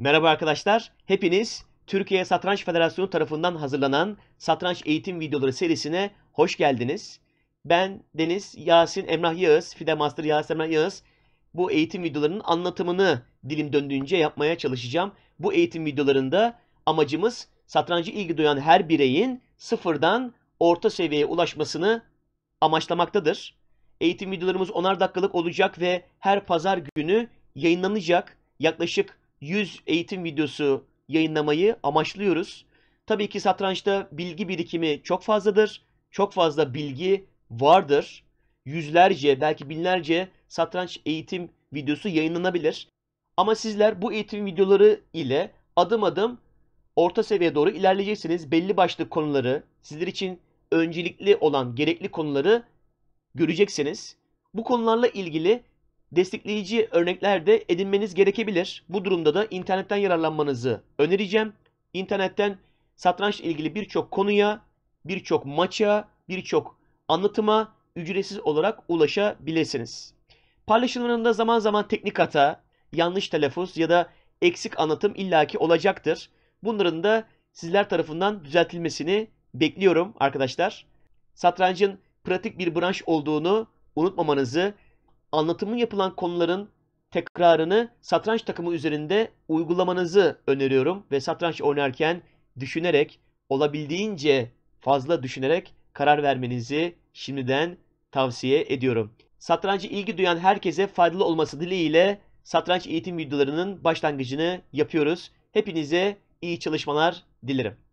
Merhaba arkadaşlar, hepiniz Türkiye Satranç Federasyonu tarafından hazırlanan Satranç Eğitim Videoları serisine hoş geldiniz. Ben Deniz Yasin Emrah Yağız, Fide Master Yasin Emrah Yağız. Bu eğitim videolarının anlatımını dilim döndüğünce yapmaya çalışacağım. Bu eğitim videolarında amacımız satrancı ilgi duyan her bireyin sıfırdan orta seviyeye ulaşmasını amaçlamaktadır. Eğitim videolarımız 10'ar dakikalık olacak ve her pazar günü yayınlanacak. Yaklaşık 100 eğitim videosu yayınlamayı amaçlıyoruz. Tabii ki satrançta bilgi birikimi çok fazladır. Çok fazla bilgi vardır. Yüzlerce belki binlerce satranç eğitim videosu yayınlanabilir. Ama sizler bu eğitim videoları ile adım adım orta seviyeye doğru ilerleyeceksiniz. Belli başlı konuları, sizler için öncelikli olan gerekli konuları göreceksiniz. Bu konularla ilgili destekleyici örnekler de edinmeniz gerekebilir. Bu durumda da internetten yararlanmanızı önereceğim. İnternetten satranç ilgili birçok konuya, birçok maça, birçok anlatıma ücretsiz olarak ulaşabilirsiniz. Paylaşımlarında zaman zaman teknik hata, yanlış telaffuz ya da eksik anlatım illaki olacaktır. Bunların da sizler tarafından düzeltilmesini bekliyorum arkadaşlar. Satrancın pratik bir branş olduğunu unutmamanızı anlatımı yapılan konuların tekrarını satranç takımı üzerinde uygulamanızı öneriyorum ve satranç oynarken düşünerek, olabildiğince fazla düşünerek karar vermenizi şimdiden tavsiye ediyorum. Satrancı ilgi duyan herkese faydalı olması dileğiyle satranç eğitim videolarının başlangıcını yapıyoruz. Hepinize iyi çalışmalar dilerim.